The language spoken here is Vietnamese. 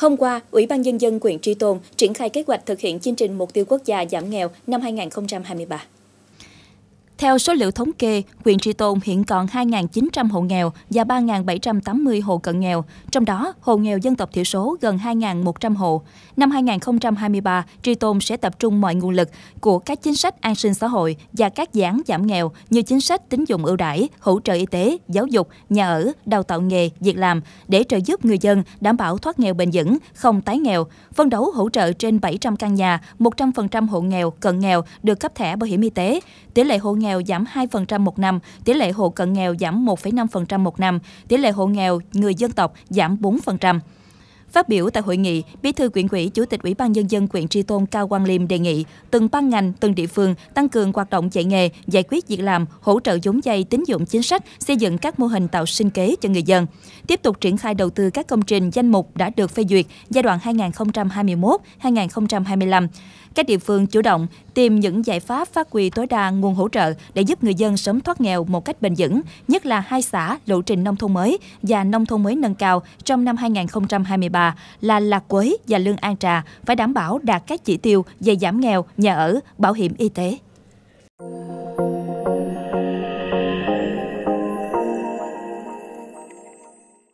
Hôm qua, Ủy ban Nhân dân Quyện Tri Tôn triển khai kế hoạch thực hiện chương trình Mục tiêu Quốc gia giảm nghèo năm 2023. Theo số liệu thống kê, huyện Tri Tôn hiện còn 2.900 hộ nghèo và 3.780 hộ cận nghèo, trong đó hộ nghèo dân tộc thiểu số gần 2.100 hộ. Năm 2023, Tri Tôn sẽ tập trung mọi nguồn lực của các chính sách an sinh xã hội và các giảng giảm nghèo như chính sách tín dụng ưu đãi, hỗ trợ y tế, giáo dục, nhà ở, đào tạo nghề, việc làm để trợ giúp người dân đảm bảo thoát nghèo bền vững, không tái nghèo, phân đấu hỗ trợ trên 700 căn nhà, 100% hộ nghèo, cận nghèo được cấp thẻ bảo hiểm y tế. Tỷ lệ hộ nghèo nghèo giảm 2% một năm, tỷ lệ hộ cận nghèo giảm 1,5% một năm, tỷ lệ hộ nghèo người dân tộc giảm 4%. Phát biểu tại hội nghị, Bí thư quyện ủy, Chủ tịch Ủy ban nhân dân quyện Tri Tôn Cao Quang Liêm đề nghị từng ban ngành, từng địa phương tăng cường hoạt động dạy nghề, giải quyết việc làm, hỗ trợ vốn vay, tín dụng chính sách, xây dựng các mô hình tạo sinh kế cho người dân. Tiếp tục triển khai đầu tư các công trình danh mục đã được phê duyệt giai đoạn 2021-2025. Các địa phương chủ động tìm những giải pháp phát huy tối đa nguồn hỗ trợ để giúp người dân sớm thoát nghèo một cách bền vững, nhất là hai xã lộ trình nông thôn mới và nông thôn mới nâng cao trong năm 2023 2023 là lạc quế và lương an trà phải đảm bảo đạt các chỉ tiêu về giảm nghèo, nhà ở, bảo hiểm y tế.